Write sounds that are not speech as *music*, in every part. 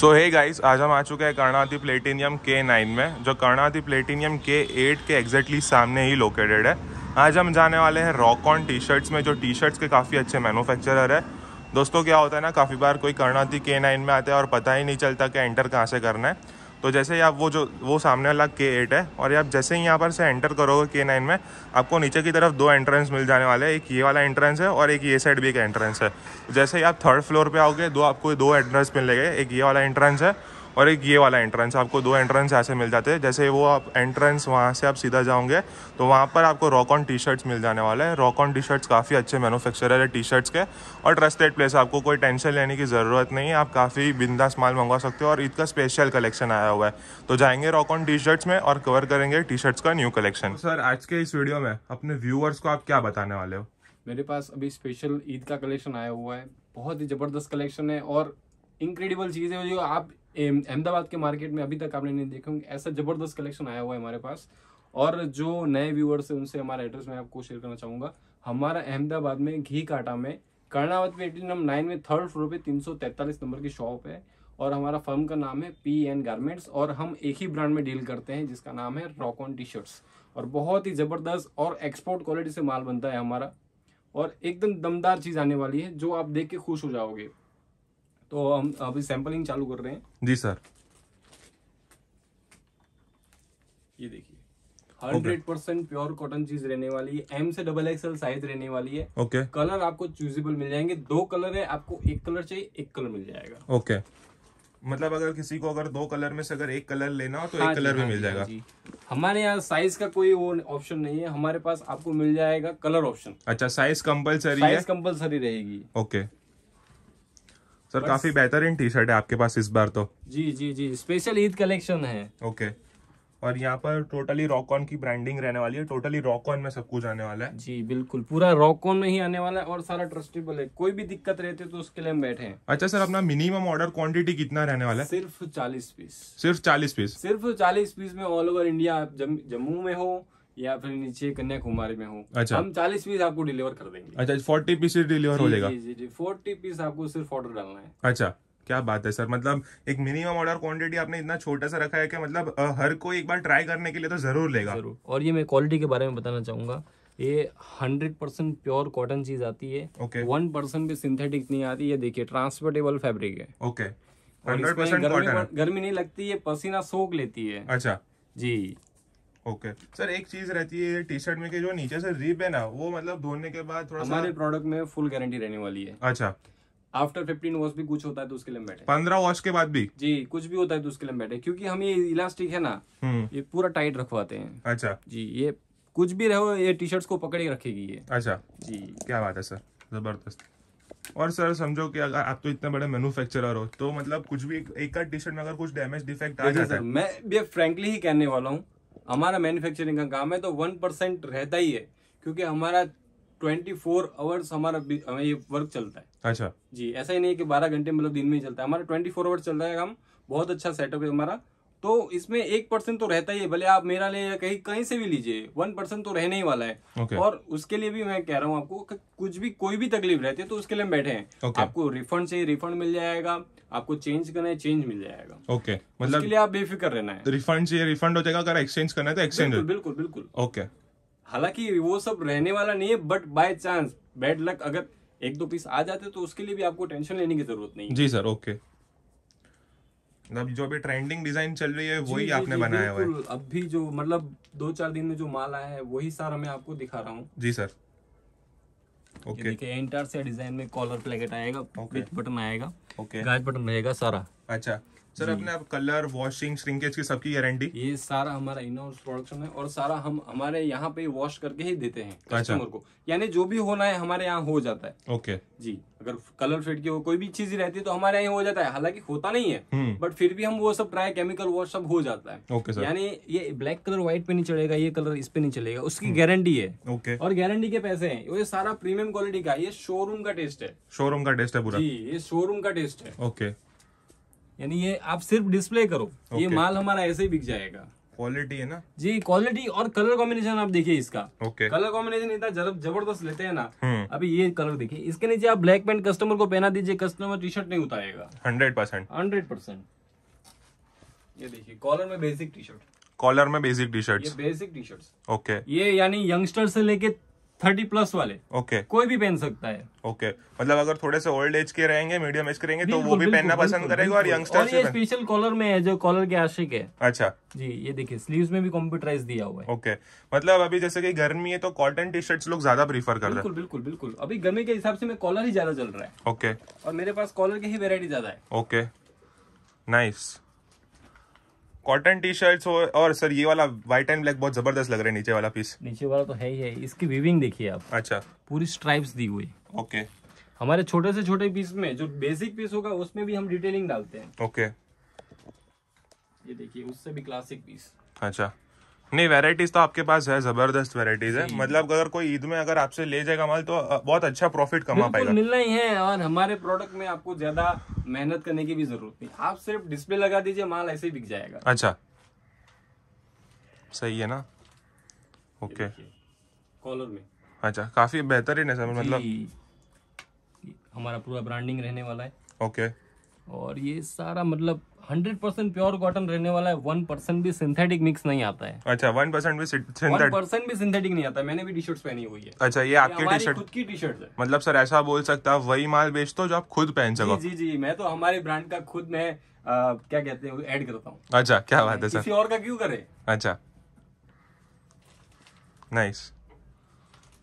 सो hey guys आज हम आ चुके हैं कर्णाती प्लेटिनियम के नाइन में जो कर्णाती प्लेटिनियम के एट के एग्जैक्टली सामने ही लोकेटेड है आज हम जाने वाले हैं रॉक ऑन टी शर्ट्स में जो टी शर्ट्स के काफ़ी अच्छे मैनुफेक्चरर है दोस्तों क्या होता है ना काफ़ी बार कोई कर्णाती के नाइन में आता है और पता ही नहीं चलता कि एंटर कहाँ से करना है तो जैसे ही आप वो जो वो सामने वाला के एट है और आप जैसे ही यहाँ पर से एंटर करोगे के नाइन में आपको नीचे की तरफ दो एंट्रेंस मिल जाने वाले एक ये वाला एंट्रेंस है और एक ये साइड भी एक एंट्रेंस है जैसे ही आप थर्ड फ्लोर पर आओगे दो आपको दो एंट्रेंस मिलेंगे एक ये वाला एंट्रेंस है और एक ये वाला एंट्रेंस आपको दो एंट्रेंस ऐसे मिल जाते हैं जैसे वो आप एंट्रेंस वहाँ से आप सीधा जाओगे तो वहाँ पर आपको रॉक ऑन टी शर्ट्स मिल जाने वाले हैं रॉक ऑन टी शर्ट्स काफ़ी अच्छे मैनुफेक्चर है टी शर्ट्स के और ट्रस्टेड प्लेस आपको कोई टेंशन लेने की ज़रूरत नहीं है आप काफ़ी बिंदा स्माल मंगवा सकते हो और ईद का स्पेशल कलेक्शन आया हुआ है तो जाएंगे रॉक ऑन टी शर्ट्स में और कवर करेंगे टी शर्ट्स का न्यू कलेक्शन तो सर आज के इस वीडियो में अपने व्यूअर्स को आप क्या बताने वाले हो मेरे पास अभी स्पेशल ईद का कलेक्शन आया हुआ है बहुत ही ज़बरदस्त कलेक्शन है और इनक्रेडिबल चीज़ है जो आप अहमदाबाद के मार्केट में अभी तक आपने नहीं देखा होंगे ऐसा जबरदस्त कलेक्शन आया हुआ है हमारे पास और जो नए व्यूअर्स हैं उनसे हमारा एड्रेस मैं आपको शेयर करना चाहूँगा हमारा अहमदाबाद में घी काटा में कर्णावत पे एटीन नंबर नाइन में थर्ड फ्लोर पे तीन सौ तैंतालीस नंबर की शॉप है और हमारा फर्म का नाम है पी एन गारमेंट्स और हम एक ही ब्रांड में डील करते हैं जिसका नाम है ऑन टी शर्ट्स और बहुत ही ज़बरदस्त और एक्सपोर्ट क्वालिटी से माल बनता है हमारा और एकदम दमदार चीज़ आने वाली है जो आप देख के खुश हो जाओगे तो हम अभी सैम्पलिंग चालू कर रहे हैं जी सर ये देखिए हंड्रेड परसेंट प्योर कॉटन चीज रहने वाली है एम से डबल एक्सएल साइज रहने वाली है ओके okay. कलर आपको चूजेबल मिल जाएंगे दो कलर है आपको एक कलर चाहिए एक कलर मिल जाएगा ओके okay. मतलब अगर किसी को अगर दो कलर में से अगर एक कलर लेना हो तो हाँ एक कलर में हाँ मिल जाएगा हाँ जी। हमारे यहाँ साइज का कोई वो ऑप्शन नहीं है हमारे पास आपको मिल जाएगा कलर ऑप्शन अच्छा साइज कंपलसरी साइज कंपलसरी रहेगी ओके सर काफी बेहतरीन टी शर्ट है आपके पास इस बार तो जी जी जी स्पेशल ईद कलेक्शन है ओके और यहाँ पर टोटली रॉकॉन की ब्रांडिंग रहने वाली है टोटली रॉकॉन में सब कुछ आने वाला है जी बिल्कुल पूरा रॉकॉन में ही आने वाला है और सारा ट्रस्टेबल है कोई भी दिक्कत रहती है तो उसके लिए हम बैठे हैं अच्छा सर अपना मिनिमम ऑर्डर क्वांटिटी कितना रहने वाला है सिर्फ चालीस पीस सिर्फ चालीस पीस सिर्फ चालीस पीस में ऑल ओवर इंडिया आप जम्मू में हो या फिर नीचे कन्याकुमारी में हो अच्छा हम चालीस पीस आपको डिलीवर कर देंगे अच्छा फोर्टी पीस डिलीवर हो जाएगा जी जी फोर्टी पीस आपको सिर्फ ऑर्डर डालना है अच्छा क्या बात है सर मतलब एक मिनिमम ऑर्डर क्वांटिटी आपने इतना छोटा सा रखा है कि मतलब हर कोई एक बार ट्राई करने के लिए तो जरूर लेगा जरूर और ये मैं क्वालिटी के बारे में बताना चाहूंगा ये हंड्रेड परसेंट प्योर कॉटन चीज आती है वन परसेंट भी सिंथेटिक नहीं आती ये देखिए ट्रांसपोर्टेबल फेब्रिक है ओके गर्मी, गर्मी नहीं लगती है पसीना सोख लेती है अच्छा जी ओके सर एक चीज रहती है टी शर्ट में के जो नीचे से रिप है ना वो मतलब धोने के बाद थोड़ा हमारे प्रोडक्ट में फुल गारंटी रहने वाली है अच्छा आफ्टर फिफ्टीन वॉश भी कुछ होता है तो उसके लिए बैठे पंद्रह वॉश के बाद भी जी कुछ भी होता है तो उसके लिए बैठे क्योंकि हम ये इलास्टिक है ना हम्म। ये पूरा टाइट रखवाते हैं अच्छा जी ये कुछ भी रहो ये टी शर्ट को पकड़ के रखेगी ये अच्छा जी क्या बात है सर जबरदस्त और सर समझो कि अगर आप तो इतने बड़े मैन्युफैक्चरर हो तो मतलब कुछ भी एक का टी शर्ट में अगर कुछ डैमेज डिफेक्ट आ जाता है मैं भी फ्रेंकली ही कहने वाला हूँ हमारा मैन्युफैक्चरिंग का काम है तो वन परसेंट रहता ही है क्योंकि हमारा ट्वेंटी फोर आवर्स हमारा हमें ये वर्क चलता है अच्छा जी ऐसा ही नहीं है कि बारह घंटे मतलब दिन में ही चलता है हमारा ट्वेंटी फोर आवर्स चल रहा है काम बहुत अच्छा सेटअप है हमारा तो इसमें एक परसेंट तो रहता ही है भले आप मेरा ले या कहीं कहीं से भी लीजिए वन परसेंट तो रहने ही वाला है okay. और उसके लिए भी मैं कह रहा हूँ आपको कुछ भी कोई भी तकलीफ रहती है तो उसके लिए हम बैठे हैं okay. आपको रिफंड चाहिए रिफंड मिल जाएगा आपको चेंज करना है चेंज मिल जाएगा ओके okay. मतलब लिए आप बेफिक्र रहना है रिफंड चाहिए रिफंड हो जाएगा अगर एक्सचेंज करना है तो एक्सचेंज बिल्कुल बिल्कुल ओके हालांकि वो सब रहने वाला नहीं है but by chance bad luck अगर एक दो पीस आ जाते तो उसके लिए भी आपको टेंशन लेने की जरूरत नहीं जी सर ओके मतलब जो अभी ट्रेंडिंग डिजाइन चल रही है वही आपने जी, बनाया हुआ है अभी जो मतलब दो चार दिन में जो माल आया है वही सारा मैं आपको दिखा रहा हूँ जी सर ओके देखिए से डिजाइन में कॉलर प्लेकेट आएगा ओके बटन आएगा ओके गाज बटन रहेगा सारा अच्छा सर अपने आप कलर वॉशिंग श्रिंकेज की सबकी गारंटी ये सारा हमारा इन हाउस प्रोडक्शन है और सारा हम हमारे यहाँ पे वॉश करके ही देते हैं कस्टमर अच्छा। को यानी जो भी होना है हमारे यहाँ हो जाता है ओके जी अगर कलर फेड की हो कोई भी चीज रहती है तो हमारे यहाँ हो जाता है हालांकि होता नहीं है बट हम्म। फिर भी हम वो सब ट्राई केमिकल वॉश सब हो जाता है ओके सर यानी ये ब्लैक कलर व्हाइट पे नहीं चलेगा ये कलर इस पे नहीं चलेगा उसकी गारंटी हम्म। है ओके और गारंटी के पैसे है ये सारा प्रीमियम क्वालिटी का ये शोरूम का टेस्ट है शोरूम का टेस्ट है पूरा जी ये शोरूम का टेस्ट है ओके यानी ये आप सिर्फ डिस्प्ले करो ये माल हमारा ऐसे ही बिक जाएगा क्वालिटी है ना जी क्वालिटी और कलर कॉम्बिनेशन आप देखिए इसका ओके कलर कॉम्बिनेशन इतना जबरदस्त लेते हैं ना हम्म। अभी ये कलर देखिए इसके नीचे आप ब्लैक पैंट कस्टमर को पहना दीजिए कस्टमर टी शर्ट नहीं उतारेगा हंड्रेड परसेंट हंड्रेड परसेंट ये देखिए कॉलर में बेसिक टी शर्ट कॉलर में basic T shirt basic T shirt okay ये यानी यंगस्टर से लेके थर्टी प्लस वाले ओके okay. कोई भी पहन सकता है ओके okay. मतलब अगर थोड़े से ओल्ड एज के रहेंगे मीडियम एज के रहेंगे तो वो भी पहनना पसंद करेगा और यंगस्टर्स ये स्पेशल कॉलर में है जो कॉलर के आशिक है अच्छा जी ये देखिए स्लीव्स में भी कंप्यूटराइज दिया हुआ है ओके okay. मतलब अभी जैसे कि गर्मी है तो कॉटन टी शर्ट लोग ज्यादा प्रीफर कर रहे हैं बिल्कुल बिल्कुल अभी गर्मी के हिसाब से मैं कॉलर ही ज्यादा चल रहा है ओके और मेरे पास कॉलर की ही वेरायटी ज्यादा है okay nice cotton T shirts और सर ये वाला व्हाइट एंड ब्लैक बहुत जबरदस्त लग रहा है नीचे वाला पीस नीचे वाला तो है ही है इसकी वीविंग देखिए आप अच्छा पूरी स्ट्राइप्स दी हुई ओके हमारे छोटे से छोटे पीस में जो बेसिक पीस होगा उसमें भी हम डिटेलिंग डालते हैं ओके ये देखिए उससे भी क्लासिक पीस अच्छा नहीं वेराइटीज तो आपके पास है जबरदस्त वेराइटीज है मतलब अगर कोई ईद में अगर आपसे ले जाएगा माल तो बहुत अच्छा प्रॉफिट कमा पाएगा मिलना ही है और हमारे प्रोडक्ट में आपको ज्यादा मेहनत करने की भी जरूरत नहीं आप सिर्फ डिस्प्ले लगा दीजिए माल ऐसे ही बिक जाएगा अच्छा सही है ना ओके कॉलर में अच्छा काफी बेहतरीन है सर मतलब हमारा पूरा ब्रांडिंग रहने वाला है ओके और ये सारा मतलब हंड्रेड परसेंट प्योर कॉटन रहने वाला है वन परसेंट भी सिंथेटिक मिक्स नहीं आता है अच्छा वन परसेंट भी सिंथेटिक परसेंट भी सिंथेटिक नहीं आता मैंने भी टी शर्ट पहनी हुई है अच्छा ये आपके टी शर्ट खुद की टी शर्ट है मतलब सर ऐसा बोल सकता है वही माल बेच दो जो आप खुद पहन सको जी जी मैं तो हमारे ब्रांड का खुद मैं क्या कहते हैं एड करता हूँ अच्छा क्या बात है सर किसी और का क्यों करे अच्छा नाइस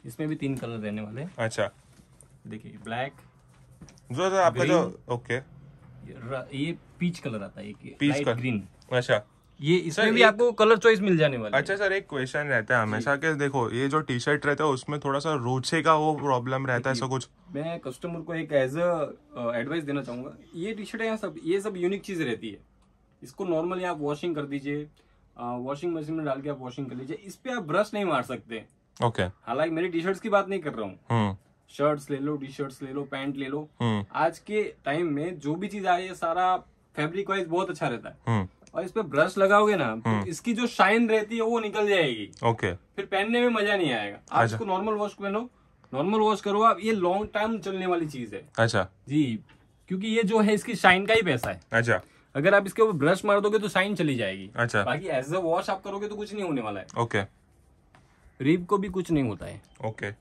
इसमें भी तीन कलर रहने वाले अच्छा देखिए ब्लैक जो आपका जो ओके ये पीच कलर आता है ये पीच कलर ग्रीन अच्छा ये इसमें भी आपको कलर चॉइस मिल जाने वाला अच्छा सर एक क्वेश्चन रहता है हमेशा के देखो ये जो टी शर्ट रहता है उसमें थोड़ा सा रोचे का वो प्रॉब्लम रहता है ऐसा कुछ मैं कस्टमर को एक एज एडवाइस uh, देना चाहूंगा ये टी शर्ट है सब ये सब यूनिक चीज रहती है इसको नॉर्मली आप वॉशिंग कर दीजिए वॉशिंग uh, मशीन में डाल के आप वॉशिंग कर लीजिए इस पे आप ब्रश नहीं मार सकते ओके हालांकि मेरी टी शर्ट की बात नहीं कर रहा हूँ हम्म। शर्ट्स ले लो टी शर्ट्स ले लो पैंट ले लो हम्म। आज के टाइम में जो भी चीज आ रही है सारा फैब्रिक वाइज बहुत अच्छा रहता है हम्म। और इस पे ब्रश लगाओगे ना तो इसकी जो शाइन रहती है वो निकल जाएगी ओके फिर पहनने में मजा नहीं आएगा आप अच्छा। इसको नॉर्मल वॉश पहनो नॉर्मल वॉश करो आप ये लॉन्ग टाइम चलने वाली चीज है अच्छा जी क्योंकि ये जो है इसकी शाइन का ही पैसा है अच्छा अगर आप इसके ऊपर ब्रश मार दोगे तो शाइन चली जाएगी अच्छा बाकी एज अ वॉश आप करोगे तो कुछ नहीं होने वाला है ओके रिप को भी कुछ नहीं होता है ओके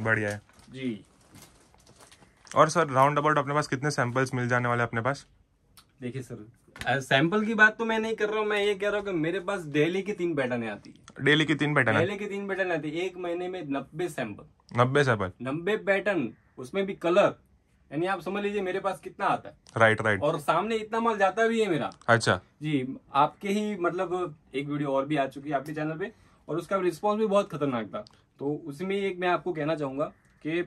बढ़िया है जी और सर राउंड अबाउट अपने पास कितने सैंपल्स मिल जाने वाले अपने पास देखिए सर सैंपल की बात तो मैं नहीं कर रहा हूँ मैं ये कह रहा हूँ कि मेरे पास डेली की तीन पैटर्न आती है डेली की तीन पैटर्न डेली की तीन पैटर्न आती है एक महीने में नब्बे सैंपल नब्बे सैंपल नब्बे पैटर्न उसमें भी कलर यानी आप समझ लीजिए मेरे पास कितना आता है राइट राइट और सामने इतना माल जाता भी है मेरा अच्छा जी आपके ही मतलब एक वीडियो और भी आ चुकी है आपके चैनल पे और उसका रिस्पॉन्स भी बहुत खतरनाक था तो उसमें एक मैं आपको कहना चाहूंगा कि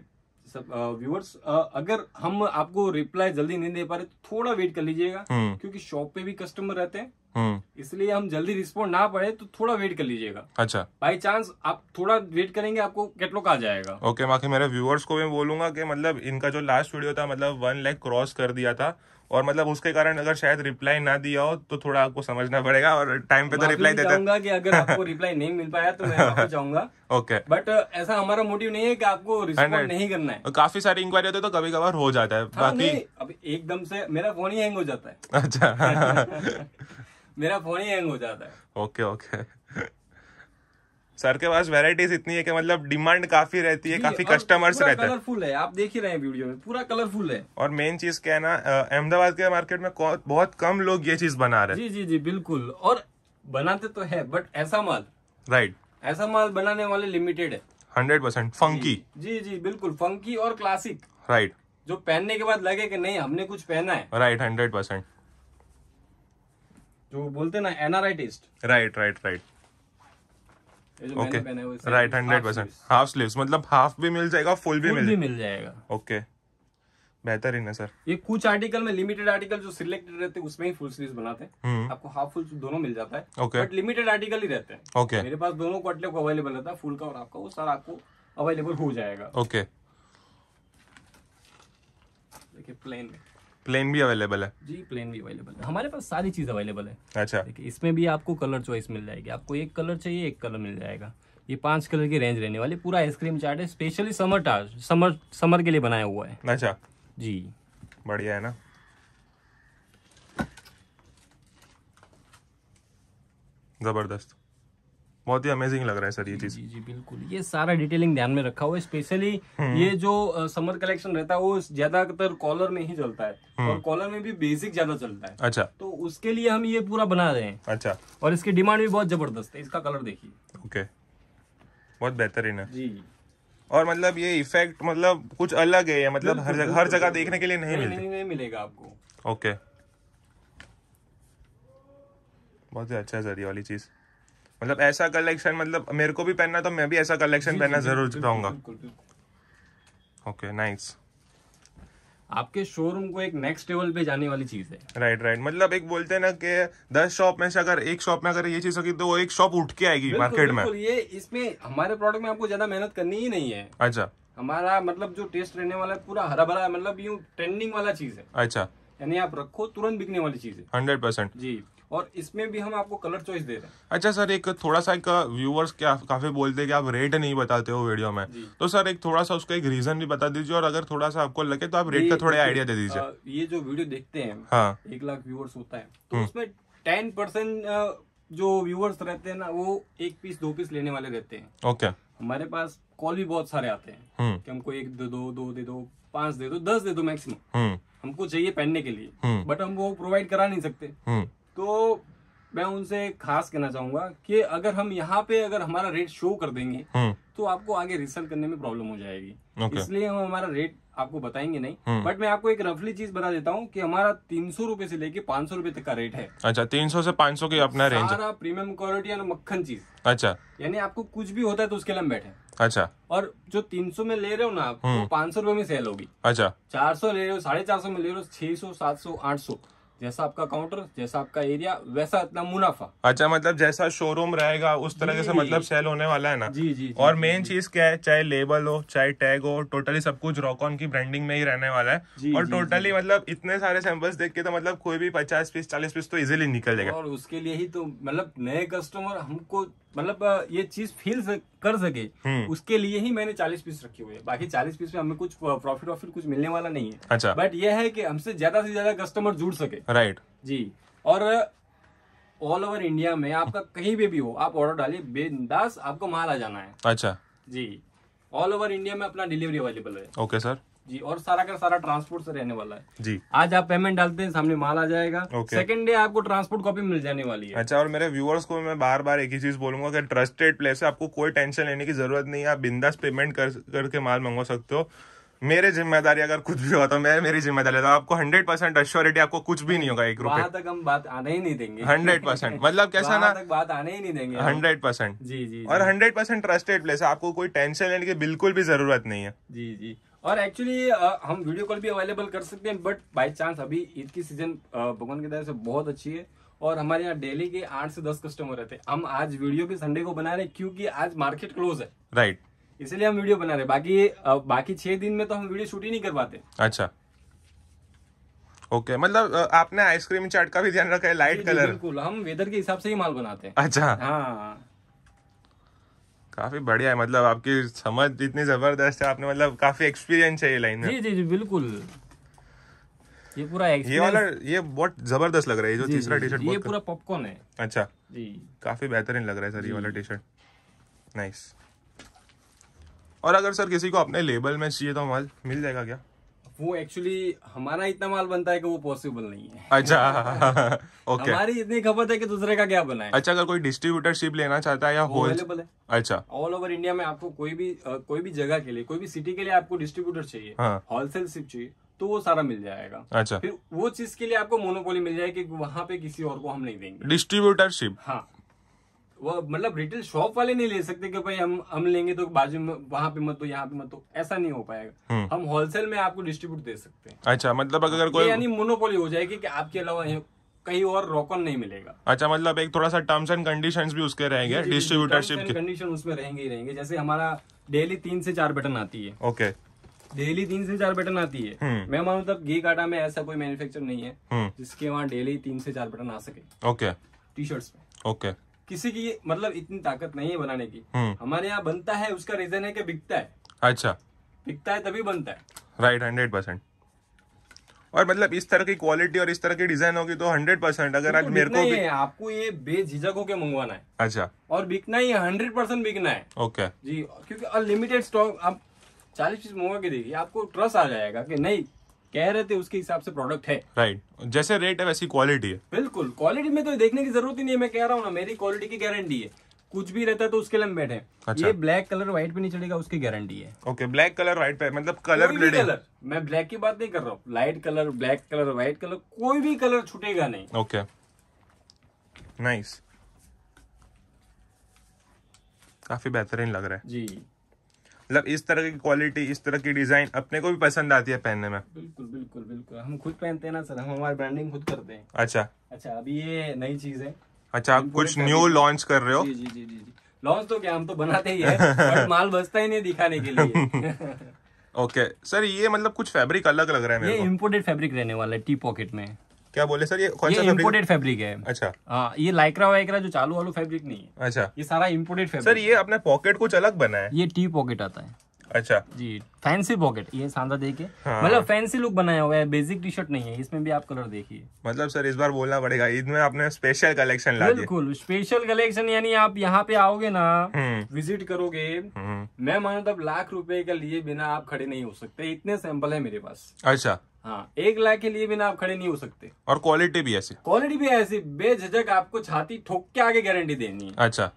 सब व्यूअर्स अगर हम आपको रिप्लाई जल्दी नहीं दे पा रहे तो थोड़ा वेट कर लीजिएगा हम्म। क्योंकि शॉप पे भी कस्टमर रहते हैं हम्म। इसलिए हम जल्दी रिस्पॉन्ड ना पड़े तो थोड़ा वेट कर लीजिएगा अच्छा बाई चांस आप थोड़ा वेट करेंगे आपको कैटलॉग आ जाएगा ओके बाकी मेरे व्यूअर्स को मैं बोलूंगा कि मतलब इनका जो लास्ट वीडियो था मतलब वन लैख क्रॉस कर दिया था और मतलब उसके कारण अगर शायद रिप्लाई ना दिया हो तो थोड़ा आपको समझना पड़ेगा और टाइम पे तो रिप्लाई देता चाहूंगा कि अगर आपको रिप्लाई *laughs* नहीं मिल पाया तो मैं *laughs* चाहूंगा ओके बट ऐसा हमारा मोटिव नहीं है कि आपको रिस्पॉन्ड नहीं करना है काफी सारी इंक्वायरी होती है तो कभी कभार हो जाता है हाँ, बाकी अब एकदम से मेरा फोन ही हैंग हो जाता है *laughs* अच्छा मेरा फोन ही हैंग हो जाता है ओके ओके सर के पास वेराइटीज इतनी है कि मतलब डिमांड काफी रहती है काफी कस्टमर्स रहते हैं कलरफुल है आप देख ही रहे हैं वीडियो में पूरा कलरफुल है और मेन चीज क्या है ना अहमदाबाद के मार्केट में बहुत कम लोग ये चीज बना रहे हैं जी जी जी बिल्कुल और बनाते तो है बट ऐसा माल राइट ऐसा माल बनाने वाले लिमिटेड है हंड्रेड परसेंट फंकी जी जी बिल्कुल फंकी और क्लासिक राइट जो पहनने के बाद लगे कि नहीं हमने कुछ पहना है राइट हंड्रेड परसेंट जो बोलते ना NRI taste right right right okay right hundred percent half sleeve मतलब हाफ भी मिल जाएगा फुल भी मिल, जाएगा ओके बेहतर ही ना सर ये कुछ आर्टिकल में लिमिटेड आर्टिकल जो सिलेक्टेड रहते हैं उसमें ही फुल स्लीव बनाते हैं हम्म. आपको हाफ फुल दोनों मिल जाता है ओके बट लिमिटेड आर्टिकल ही रहते हैं ओके मेरे पास दोनों को अवेलेबल रहता है फुल का और आपका वो सर आपको अवेलेबल हो जाएगा ओके देखिए प्लेन में प्लेन भी अवेलेबल है जी प्लेन भी अवेलेबल है हमारे पास सारी चीज अवेलेबल है अच्छा देखिए इसमें भी आपको कलर चॉइस मिल जाएगी आपको एक कलर चाहिए एक कलर मिल जाएगा ये पांच कलर की रेंज रहने वाली पूरा आइसक्रीम चार्ट है स्पेशली समर टार्ज समर समर के लिए बनाया हुआ है अच्छा जी बढ़िया है ना जबरदस्त बहुत ही अमेजिंग लग रहा है सर ये चीज जी, जी बिल्कुल ये सारा डिटेलिंग ध्यान में रखा हुआ है स्पेशली हम्म। ये जो समर कलेक्शन रहता है वो ज्यादातर कॉलर में ही चलता है हम्म। और कॉलर में भी बेसिक ज्यादा चलता है अच्छा तो उसके लिए हम ये पूरा बना रहे हैं अच्छा और इसकी डिमांड भी बहुत जबरदस्त है इसका कलर देखिए ओके बहुत बेहतरीन है जी और मतलब ये इफेक्ट मतलब कुछ अलग है मतलब हर जगह हर जगह देखने के लिए नहीं मिलती नहीं मिलेगा आपको ओके बहुत ही अच्छा है सर ये वाली चीज़ मतलब ऐसा कलेक्शन मतलब मेरे को भी पहनना तो मैं भी ऐसा कलेक्शन पहनना जरूर चाहूंगा ओके नाइस आपके शोरूम को एक नेक्स्ट लेवल पे जाने वाली चीज है राइट राइट मतलब एक बोलते हैं ना कि दस शॉप में से अगर एक शॉप में अगर ये चीज होगी तो वो एक शॉप उठ के आएगी मार्केट में ये इसमें हमारे प्रोडक्ट में आपको ज्यादा मेहनत करनी ही नहीं है अच्छा हमारा मतलब जो टेस्ट रहने वाला है पूरा हरा भरा मतलब यू ट्रेंडिंग वाला चीज है अच्छा यानी आप रखो तुरंत बिकने वाली चीज है हंड्रेड परसेंट जी और इसमें भी हम आपको कलर चॉइस दे रहे हैं अच्छा सर एक थोड़ा सा एक व्यूवर्स uh, क्या काफी बोलते हैं कि आप रेट नहीं बताते हो वीडियो में तो सर एक थोड़ा सा उसका एक रीजन भी बता दीजिए और अगर थोड़ा सा आपको लगे तो आप रेट का थोड़ा आइडिया दे दीजिए uh, ये जो वीडियो देखते हैं हाँ एक लाख व्यूवर्स होता है तो हम्म। उसमें टेन परसेंट uh, जो व्यूवर्स रहते हैं ना वो एक पीस दो पीस लेने वाले रहते हैं ओके हमारे पास कॉल भी बहुत सारे आते हैं हम्म। कि हमको एक दे दो दो दे दो पांच दे दो दस दे दो मैक्सिमम हमको चाहिए पहनने के लिए बट हम्म। हम वो प्रोवाइड करा नहीं सकते तो मैं उनसे खास कहना चाहूंगा कि अगर हम यहाँ पे अगर हमारा रेट शो कर देंगे हम्म। तो आपको आगे रिसर्च करने में प्रॉब्लम हो जाएगी okay. इसलिए हम हमारा रेट आपको बताएंगे नहीं बट हम्म। मैं आपको एक रफली चीज बता देता हूँ कि हमारा तीन सौ रूपये से लेके पांच सौ रूपये तक का रेट है अच्छा तीन सौ से पाँच सौ की अपना रेंज सारा प्रीमियम क्वालिटी यानी मक्खन चीज अच्छा यानी आपको कुछ भी होता है तो उसके लिए हम बैठे अच्छा और जो तीन सौ में ले रहे हो ना आप हम्म। पाँच सौ रूपये में सेल होगी अच्छा चार सौ ले रहे हो साढ़े चार सौ में ले रहे हो छह सौ सात सौ आठ सौ जैसा आपका काउंटर जैसा आपका एरिया वैसा इतना मुनाफा अच्छा मतलब जैसा शोरूम रहेगा उस तरह से मतलब सेल होने वाला है ना जी जी और मेन चीज क्या है चाहे लेबल हो चाहे टैग हो टोटली सब कुछ रॉकॉन की ब्रांडिंग में ही रहने वाला है और टोटली मतलब इतने सारे सैंपल्स देख के तो मतलब कोई भी पचास पीस चालीस पीस तो इजिली निकल जाएगा और उसके लिए ही तो मतलब नए कस्टमर हमको मतलब ये चीज फील कर सके हम्म। उसके लिए ही मैंने चालीस पीस रखे हुए बाकी चालीस पीस में हमें कुछ प्रॉफिट वॉफिट कुछ मिलने वाला नहीं है अच्छा बट ये है कि हमसे ज्यादा से ज्यादा कस्टमर जुड़ सके राइट जी और ऑल ओवर इंडिया में आपका कहीं पे भी हो आप ऑर्डर डालिए बेदास आपको माल आ जाना है अच्छा जी ऑल ओवर इंडिया में अपना डिलीवरी अवेलेबल है ओके सर जी और सारा का सारा ट्रांसपोर्ट से रहने वाला है जी आज आप पेमेंट डालते हैं सामने माल आ जाएगा सेकंड डे आपको ट्रांसपोर्ट कॉपी मिल जाने वाली है अच्छा और मेरे व्यूअर्स को मैं बार बार एक ही चीज बोलूंगा कि ट्रस्टेड प्लेस है आपको कोई टेंशन लेने की जरूरत नहीं है आप बिंदास पेमेंट कर करके माल मंगवा सकते हो मेरे जिम्मेदारी अगर कुछ भी होता तो मैं मेरी जिम्मेदारी लेता तो आपको हंड्रेड परसेंट अश्योरिटी आपको कुछ भी नहीं होगा एक रुपए तक हम बात आने ही नहीं देंगे हंड्रेड परसेंट मतलब कैसा ना तक बात आने ही नहीं देंगे हंड्रेड परसेंट जी जी और हंड्रेड परसेंट ट्रस्टेड प्लेस है आपको कोई टेंशन लेने की बिल्कुल भी जरूरत नहीं है जी जी और एक्चुअली हम वीडियो कॉल भी अवेलेबल कर सकते हैं बट बाय चांस अभी ईद की सीजन भगवान की दया से बहुत अच्छी है और हमारे यहाँ डेली के आठ से दस कस्टमर रहते हैं हम आज वीडियो भी संडे को बना रहे हैं क्योंकि आज मार्केट क्लोज है राइट right. इसलिए हम वीडियो बना रहे बाकी बाकी छह दिन में तो हम वीडियो शूट ही नहीं कर पाते अच्छा ओके okay, मतलब आपने आइसक्रीम चाट का भी ध्यान रखा है लाइट कलर बिल्कुल हम वेदर के हिसाब से ही माल बनाते हैं अच्छा हाँ काफी बढ़िया है मतलब आपकी समझ इतनी जबरदस्त है आपने मतलब काफी एक्सपीरियंस है ये लाइन में जी जी जी बिल्कुल ये पूरा ये वाला ये बहुत जबरदस्त लग रहा है जो तीसरा टी शर्ट ये पूरा पॉपकॉर्न है अच्छा जी काफी बेहतरीन लग रहा है सर ये वाला टी शर्ट नाइस और अगर सर किसी को अपने लेबल में चाहिए तो माल मिल जाएगा क्या वो एक्चुअली हमारा इतना माल बनता है कि वो पॉसिबल नहीं है अच्छा ओके *laughs* हमारी इतनी खपत है कि दूसरे का क्या बनाए अच्छा अगर कोई डिस्ट्रीब्यूटरशिप लेना चाहता है या अवेलेबल है अच्छा ऑल ओवर इंडिया में आपको कोई भी कोई भी जगह के लिए कोई भी सिटी के लिए आपको डिस्ट्रीब्यूटर चाहिए होलसेल हाँ। शिप चाहिए तो वो सारा मिल जाएगा अच्छा फिर वो चीज के लिए आपको मोनोपोली मिल जाएगी वहाँ पे किसी और को हम नहीं देंगे डिस्ट्रीब्यूटरशिप हाँ वो मतलब रिटेल शॉप वाले नहीं ले सकते कि भाई हम हम लेंगे तो बाजू में वहां पे मत दो यहाँ पे मत दो ऐसा नहीं हो पाएगा हम्म। हम होलसेल में आपको डिस्ट्रीब्यूट दे सकते हैं अच्छा मतलब अगर कोई यानी मोनोपोली हो जाएगी कि आपके अलावा कहीं और रोकन नहीं मिलेगा अच्छा मतलब एक थोड़ा सा टर्म्स एंड कंडीशन भी उसके रहेंगे डिस्ट्रीब्यूटरशिप के कंडीशन उसमें रहेंगे ही रहेंगे जैसे हमारा डेली तीन से चार बटन आती है ओके डेली तीन से चार बटन आती है हम्म। मैं मानू तब घी काटा में ऐसा कोई मैन्युफैक्चर नहीं है हम्म। जिसके वहाँ डेली तीन से चार बटन आ सके ओके टी शर्ट्स में ओके किसी की मतलब इतनी ताकत नहीं है बनाने की हम्म। हमारे यहाँ बनता है उसका रीजन है कि बिकता है अच्छा बिकता है तभी बनता है राइट हंड्रेड परसेंट और मतलब इस तरह की क्वालिटी और इस तरह की डिजाइन होगी तो हंड्रेड परसेंट अगर आज मेरे को भी... आपको ये बेझिझक होकर मंगवाना है अच्छा और बिकना ही हंड्रेड परसेंट बिकना है ओके जी क्योंकि अनलिमिटेड स्टॉक आप चालीस पीस मंगवा के देखिए आपको ट्रस्ट आ जाएगा कि नहीं कह रहे थे उसके हिसाब से प्रोडक्ट है राइट right. जैसे रेट है वैसी क्वालिटी है बिल्कुल क्वालिटी में तो देखने की जरूरत ही नहीं है मैं कह रहा हूँ ना मेरी क्वालिटी की गारंटी है कुछ भी रहता है तो उसके लिए हम बैठे अच्छा। ये ब्लैक कलर व्हाइट पे नहीं चढ़ेगा उसकी गारंटी है ओके ब्लैक कलर व्हाइट पे मतलब कलर कलर मैं ब्लैक की बात नहीं कर रहा हूँ light colour black colour white colour कोई भी कलर छुटेगा नहीं ओके नाइस काफी बेहतरीन लग रहा है जी मतलब इस तरह की क्वालिटी इस तरह की डिजाइन अपने को भी पसंद आती है पहनने में बिल्कुल बिल्कुल बिल्कुल हम खुद पहनते हैं ना सर हम हमारे ब्रांडिंग खुद करते हैं अच्छा अच्छा अभी ये नई चीज है अच्छा कुछ न्यू लॉन्च कर रहे हो जी जी जी जी, जी। लॉन्च तो क्या हम तो बनाते ही है *laughs* माल बचता ही नहीं दिखाने के लिए ओके *laughs* सर ये मतलब कुछ फैब्रिक अलग लग रहा है मेरे ये इम्पोर्टेड फैब्रिक रहने वाला है टी पॉकेट में क्या बोले सर ये कौन सा इम्पोर्टेड फैब्रिक है अच्छा आ, ये लाइक्रा वाइक्रा जो चालू वालू फैब्रिक नहीं है अच्छा ये सारा इम्पोर्टेड फैब्रिक सर ये अपने पॉकेट कुछ अलग बना है ये टी पॉकेट आता है अच्छा जी फैंसी पॉकेट ये सांधा देखे हाँ। मतलब फैंसी लुक बनाया हुआ है बेसिक टी शर्ट नहीं है इसमें भी आप कलर देखिए मतलब सर इस बार बोलना पड़ेगा ईद में आपने स्पेशल कलेक्शन ला बिल्कुल स्पेशल कलेक्शन यानी आप यहाँ पे आओगे ना विजिट हम्म। करोगे हम्म। मैं मानो तब लाख रुपए का लिए बिना आप खड़े नहीं हो सकते इतने सैंपल है मेरे पास अच्छा हाँ एक लाख के लिए बिना आप खड़े नहीं हो सकते और क्वालिटी भी ऐसी क्वालिटी भी ऐसी बेझक आपको छाती ठोक के आगे गारंटी देनी है अच्छा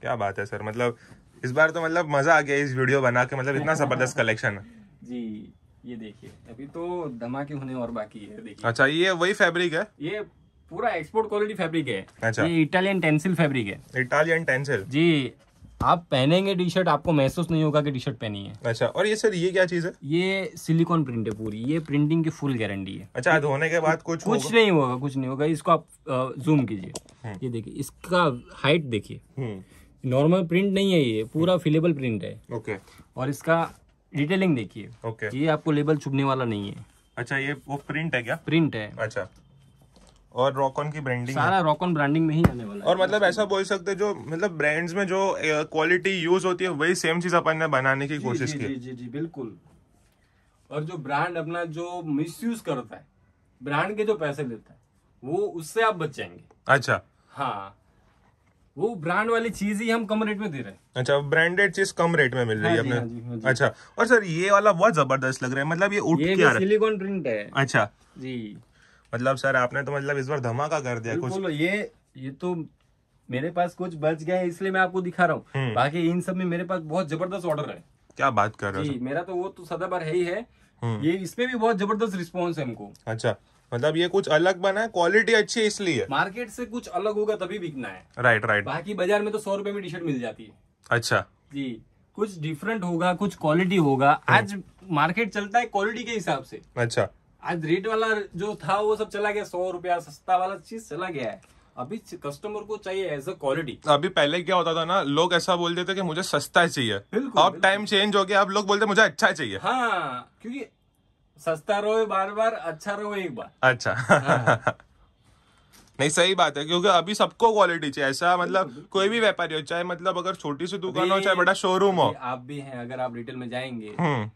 क्या बात है सर मतलब इस बार तो मतलब मजा आ गया इस वीडियो बना के मतलब इतना जबरदस्त कलेक्शन है *laughs* जी ये देखिए अभी तो धमाके होने और बाकी है देखिए अच्छा ये वही फैब्रिक है ये पूरा एक्सपोर्ट क्वालिटी फैब्रिक है अच्छा ये इटालियन टेंसिल फैब्रिक है इटालियन टेंसिल जी आप पहनेंगे टी शर्ट आपको महसूस नहीं होगा कि टी शर्ट पहनी है अच्छा और ये सर ये क्या चीज है ये सिलिकॉन प्रिंट है पूरी ये प्रिंटिंग की फुल गारंटी है अच्छा धोने के बाद कुछ कुछ होगा? नहीं होगा कुछ नहीं होगा इसको आप जूम कीजिए हम्म। ये देखिए इसका हाइट देखिए नॉर्मल हम्म। प्रिंट नहीं है ये पूरा फिलेबल प्रिंट है ओके और इसका डिटेलिंग देखिए ओके ये आपको लेबल चुभने वाला नहीं है अच्छा ये वो प्रिंट है क्या प्रिंट है अच्छा और रॉकॉन की ब्रांडिंग सारा रॉकॉन ब्रांडिंग में ही आने वाला और है मतलब ऐसा बोल सकते जो मतलब ब्रांड्स में जो क्वालिटी यूज होती है वही सेम चीज अपन ने बनाने की कोशिश की जी जी जी बिल्कुल और जो ब्रांड अपना जो मिस यूज करता है ब्रांड के जो पैसे लेता है वो उससे आप बचेंगे अच्छा हाँ वो ब्रांड वाली चीज ही हम कम रेट में दे रहे हैं अच्छा ब्रांडेड चीज कम रेट में मिल रही है हाँ अपने हाँ हाँ अच्छा और सर ये वाला बहुत जबरदस्त लग रहा है मतलब ये उठ के सिलिकॉन प्रिंट है अच्छा जी मतलब सर आपने तो मतलब इस बार धमाका कर दिया कुछ ये ये तो मेरे पास कुछ बच गया है इसलिए मैं आपको दिखा रहा हूँ हम्म। बाकी इन सब में मेरे पास बहुत जबरदस्त ऑर्डर है क्या बात कर रहे हो मेरा तो वो तो बार है ही है हम्म। ये इसमें भी बहुत जबरदस्त रिस्पॉन्स है हमको अच्छा मतलब ये कुछ अलग बना है क्वालिटी अच्छी है इसलिए मार्केट से कुछ अलग होगा तभी बिकना है राइट राइट बाकी बाजार में तो सौ रुपए में टी शर्ट मिल जाती है अच्छा जी कुछ डिफरेंट होगा कुछ क्वालिटी होगा हम्म। आज मार्केट चलता है क्वालिटी के हिसाब से अच्छा आज रेट वाला जो था वो सब चला गया सौ रुपया सस्ता वाला चीज चला गया है अभी कस्टमर को चाहिए एज अ क्वालिटी अभी पहले क्या होता था ना लोग ऐसा बोलते थे कि मुझे सस्ता चाहिए अब टाइम चेंज हो गया अब लोग बोलते मुझे अच्छा चाहिए हाँ क्योंकि सस्ता रहो बार बार अच्छा रहो एक बार अच्छा नहीं सही बात है क्योंकि अभी सबको क्वालिटी चाहिए ऐसा मतलब कोई भी व्यापारी हो चाहे मतलब अगर छोटी सी दुकान हो चाहे बड़ा शोरूम हो आप भी हैं अगर आप रिटेल में जाएंगे हम्म।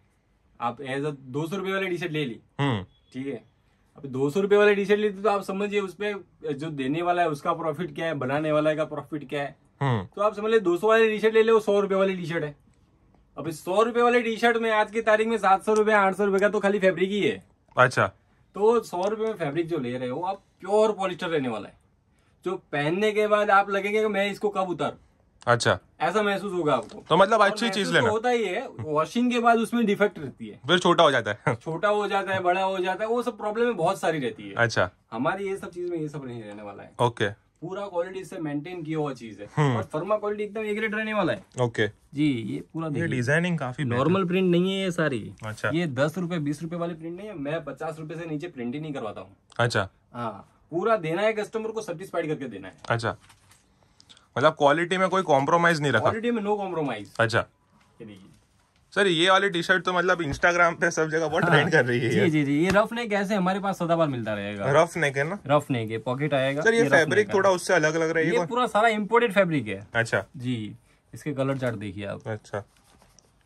आप एज अ दो सौ रुपए वाली टी शर्ट ले ली हम्म। ठीक है अब दो सौ रुपये वाले टी शर्ट लेते तो आप समझिए उसमें जो देने वाला है उसका प्रॉफिट क्या है बनाने वाला का प्रॉफिट क्या है हम्म। तो आप समझ ले दो सौ वाले टी शर्ट ले लो सौ रुपये वाली टी शर्ट है अब इस सौ रुपए वाले टी शर्ट में आज की तारीख में सात सौ रुपए आठ सौ रुपए का तो खाली फेब्रिक ही है अच्छा तो सौ रुपए में फेब्रिक जो ले रहे हो आप प्योर पॉलिस्टर रहने वाला है जो पहनने के बाद आप लगेंगे कि मैं इसको कब उतारू अच्छा ऐसा महसूस होगा आपको तो मतलब अच्छी चीज तो लेना होता ही है वॉशिंग के बाद उसमें डिफेक्ट रहती है फिर छोटा हो जाता है *laughs* छोटा हो जाता है बड़ा हो जाता है वो सब प्रॉब्लम बहुत सारी रहती है अच्छा हमारी ये सब चीज में ये सब नहीं रहने वाला है ओके पूरा क्वालिटी से मेंटेन किया हुआ चीज है हम्म। और फर्मा क्वालिटी एकदम एक रेट रहने वाला है ओके जी ये पूरा ये डिजाइनिंग काफी नॉर्मल प्रिंट नहीं है ये सारी अच्छा ये दस रूपए बीस रूपए वाले प्रिंट नहीं है मैं पचास रूपए से नीचे प्रिंट ही नहीं करवाता हूँ अच्छा हाँ पूरा देना है कस्टमर को सेटिस्फाइड करके देना है अच्छा मतलब क्वालिटी में कोई कॉम्प्रोमाइज नहीं रखा क्वालिटी में नो कॉम्प्रोमाइज अच्छा सर ये वाली टी शर्ट तो मतलब इंस्टाग्राम पे सब जगह बहुत ट्रेंड हाँ। कर रही है जी जी जी ये रफ नेक ऐसे हमारे पास सदाबार मिलता रहेगा रफ नेक है ना रफ नेक है पॉकेट आएगा सर ये, ये फैब्रिक थोड़ा उससे अलग लग रहा है ये पूरा सारा इम्पोर्टेड फैब्रिक है अच्छा जी इसके कलर चार्ट देखिए आप अच्छा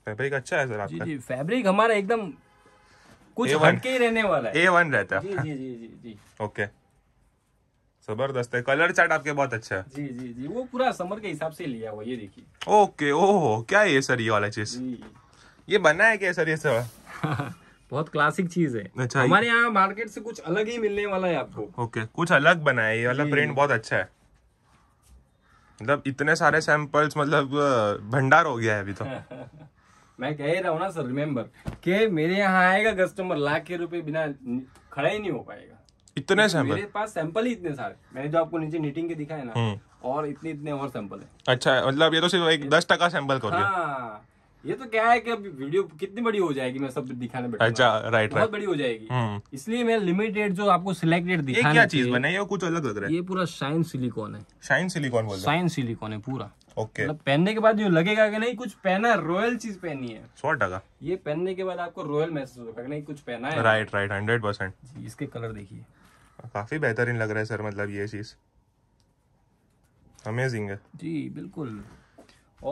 फैब्रिक अच्छा है सर आपका जी जी फैब्रिक हमारा एकदम कुछ हटके ही रहने वाला है ए रहता है जी जी जी जी ओके जबरदस्त है कलर चार्ट आपके बहुत अच्छा है जी जी जी वो पूरा समर के हिसाब से लिया हुआ ये देखिए ओके ओह क्या है ये सर ये वाला चीज ये बना है क्या सर ये सब *laughs* बहुत क्लासिक चीज है अच्छा हमारे यहाँ मार्केट से कुछ अलग ही मिलने वाला है आपको ओके कुछ अलग बना है ये वाला प्रिंट बहुत अच्छा है मतलब इतने सारे सैंपल्स मतलब भंडार हो गया है अभी तो *laughs* मैं कह रहा हूँ ना सर रिमेम्बर के मेरे यहाँ आएगा कस्टमर लाख के रुपए बिना खड़ा ही नहीं हो पाएगा इतने सैंपल मेरे पास सैंपल ही इतने सारे मैंने जो आपको नीचे नीटिंग के दिखाए ना हम्म। और इतने इतने और सैंपल है अच्छा मतलब ये तो सिर्फ एक दस टका सैंपल कर हाँ, ये तो क्या है कि अभी वीडियो कितनी बड़ी हो जाएगी मैं सब दिखाने बैठा अच्छा राइट बहुत बड़ी हो जाएगी हम्म। इसलिए मैं लिमिटेड जो आपको सिलेक्टेड दिखाना क्या चीज बना है कुछ अलग लग रहा है ये पूरा शाइन सिलिकॉन है शाइन सिलिकॉन बोल शाइन सिलिकॉन है पूरा ओके मतलब पहनने के बाद जो लगेगा कि नहीं कुछ पहना रॉयल चीज पहनी है सौ टका ये पहनने के बाद आपको रॉयल महसूस होगा नहीं कुछ पहना है राइट राइट हंड्रेड परसेंट इसके कलर देखिए काफ़ी बेहतरीन लग रहा है सर मतलब ये चीज़ अमेजिंग है जी बिल्कुल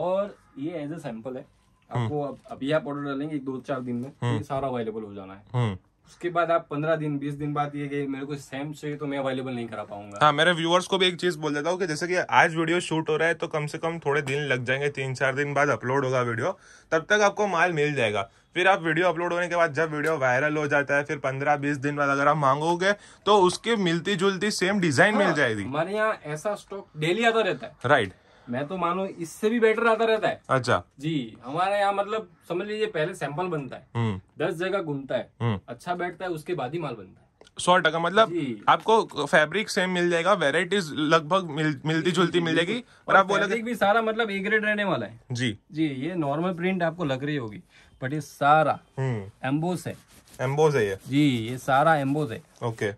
और ये एज ए सैंपल है हम्म। आपको अभी आप ऑर्डर डालेंगे एक दो चार दिन में तो ये हम्म। सारा अवेलेबल हो जाना है हम्म। उसके बाद आप पंद्रह दिन बीस दिन बाद ये कि मेरे को सेम चाहिए तो मैं अवेलेबल नहीं करा पाऊंगा हाँ मेरे व्यूअर्स को भी एक चीज बोल देता हूँ कि जैसे कि आज वीडियो शूट हो रहा है तो कम से कम थोड़े दिन लग जाएंगे तीन चार दिन बाद अपलोड होगा वीडियो तब तक आपको माल मिल जाएगा फिर आप वीडियो अपलोड होने के बाद जब वीडियो वायरल हो जाता है फिर पंद्रह बीस दिन बाद अगर आप मांगोगे तो उसके मिलती जुलती सेम डिजाइन हाँ, मिल जाएगी हमारे यहाँ ऐसा स्टॉक डेली आता रहता है राइट मैं तो मानो इससे भी बेटर आता रहता है अच्छा जी हमारे यहाँ मतलब समझ लीजिए पहले सैंपल बनता है हम्म। दस जगह घूमता है हम्म। अच्छा बैठता है उसके बाद ही माल बनता है सौ टका मतलब आपको फैब्रिक सेम मिल जाएगा वेराइटीज लगभग मिल, मिलती जुलती मिल जाएगी और, और आप बोलोगे भी सारा मतलब ए ग्रेड रहने वाला है जी जी ये नॉर्मल प्रिंट आपको लग रही होगी बट ये सारा एम्बोस हम्म। है एम्बोस है ये जी ये सारा एम्बोस है ओके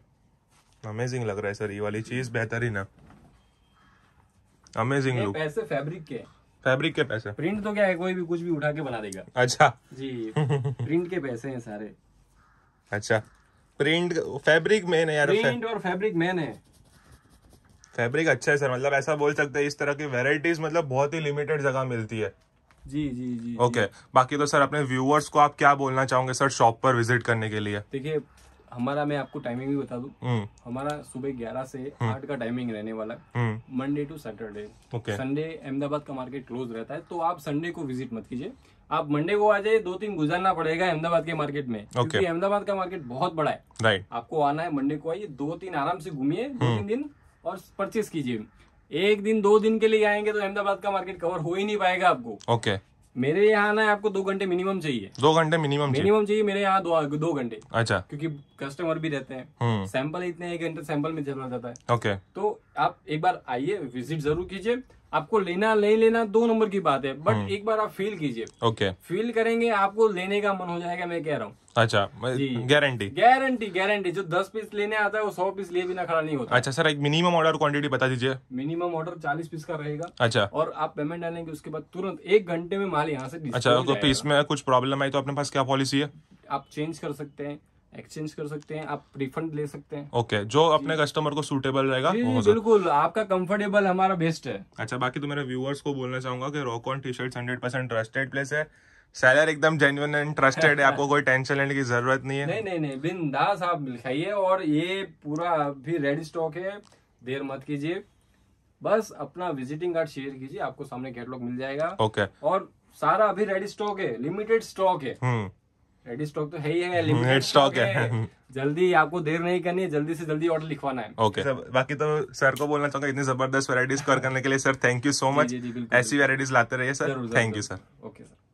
अमेजिंग लग रहा है सर ये वाली चीज बेहतरीन है अमेजिंग लुक पैसे फैब्रिक के फैब्रिक के पैसे प्रिंट तो क्या है कोई भी कुछ भी उठा के बना देगा अच्छा जी प्रिंट *laughs* के पैसे हैं सारे अच्छा प्रिंट फैब्रिक मेन है यार प्रिंट और फैब्रिक मेन है फैब्रिक अच्छा है सर मतलब ऐसा बोल सकते हैं इस तरह की वेराइटीज मतलब बहुत ही लिमिटेड जगह मिलती है जी जी जी ओके okay. बाकी तो सर अपने व्यूअर्स को आप क्या बोलना चाहोगे सर शॉप पर विजिट करने के लिए देखिए हमारा मैं आपको टाइमिंग भी बता दू हम्म। हमारा सुबह ग्यारह से हम्म। आठ का टाइमिंग रहने वाला Monday to Saturday Sunday Ahmedabad का मार्केट क्लोज रहता है तो आप संडे को विजिट मत कीजिए आप मंडे को आ जाए दो तीन गुजरना पड़ेगा अहमदाबाद के मार्केट में okay. क्योंकि अहमदाबाद का मार्केट बहुत बड़ा है right. आपको आना है मंडे को आइए दो तीन आराम से घूमिए दो हम्म। तीन दिन और परचेज कीजिए एक दिन दो दिन के लिए आएंगे तो अहमदाबाद का मार्केट कवर हो ही नहीं पाएगा आपको ओके okay. मेरे यहाँ ना आपको दो घंटे मिनिमम चाहिए दो घंटे मिनिमम मिनिमम चाहिए मेरे यहाँ दो दो घंटे अच्छा क्योंकि कस्टमर भी रहते हैं सैंपल हम्म। इतने एक घंटे सैंपल में चला जाता है ओके तो आप एक बार आइए विजिट जरूर कीजिए आपको लेना नहीं लेना दो नंबर की बात है बट हम्म। एक बार आप फील कीजिए ओके फील करेंगे आपको लेने का मन हो जाएगा मैं कह रहा हूँ अच्छा गारंटी गारंटी गारंटी जो दस पीस लेने आता है वो सौ पीस लिए बिना खड़ा नहीं होता अच्छा सर एक मिनिमम ऑर्डर क्वांटिटी बता दीजिए मिनिमम ऑर्डर चालीस पीस का रहेगा अच्छा और आप पेमेंट डालेंगे उसके बाद तुरंत एक घंटे में माल यहाँ से अच्छा तो इसमें कुछ प्रॉब्लम आई तो अपने पास क्या पॉलिसी है आप चेंज कर सकते हैं एक्सचेंज कर सकते हैं आप रिफंड ले सकते हैं ओके okay, जो अपने कस्टमर को सूटेबल रहेगा बिल्कुल आपका कंफर्टेबल हमारा बेस्ट है अच्छा बाकी तो मेरे व्यूअर्स को बोलना चाहूंगा कि rock on T shirt hundred percent trusted place है सैलर एकदम जेन्युन एंड ट्रस्टेड है आपको कोई टेंशन लेने की जरूरत नहीं है नहीं नहीं नहीं बिंदास आप लिखाइए और ये पूरा भी रेड स्टॉक है देर मत कीजिए बस अपना विजिटिंग कार्ड शेयर कीजिए आपको सामने कैटलॉग मिल जाएगा ओके okay. और सारा अभी रेडी स्टॉक है लिमिटेड स्टॉक है हम्म। रेडी स्टॉक तो है ही है लिमिटेड हम्म, स्टॉक है जल्दी आपको देर नहीं करनी है जल्दी से जल्दी ऑर्डर लिखवाना है ओके okay. सर, बाकी तो सर को बोलना चाहूंगा इतनी जबरदस्त वेराइटीज कर करने के लिए sir thank you so much ऐसी वेराइटीज लाते रहिए sir thank you sir okay sir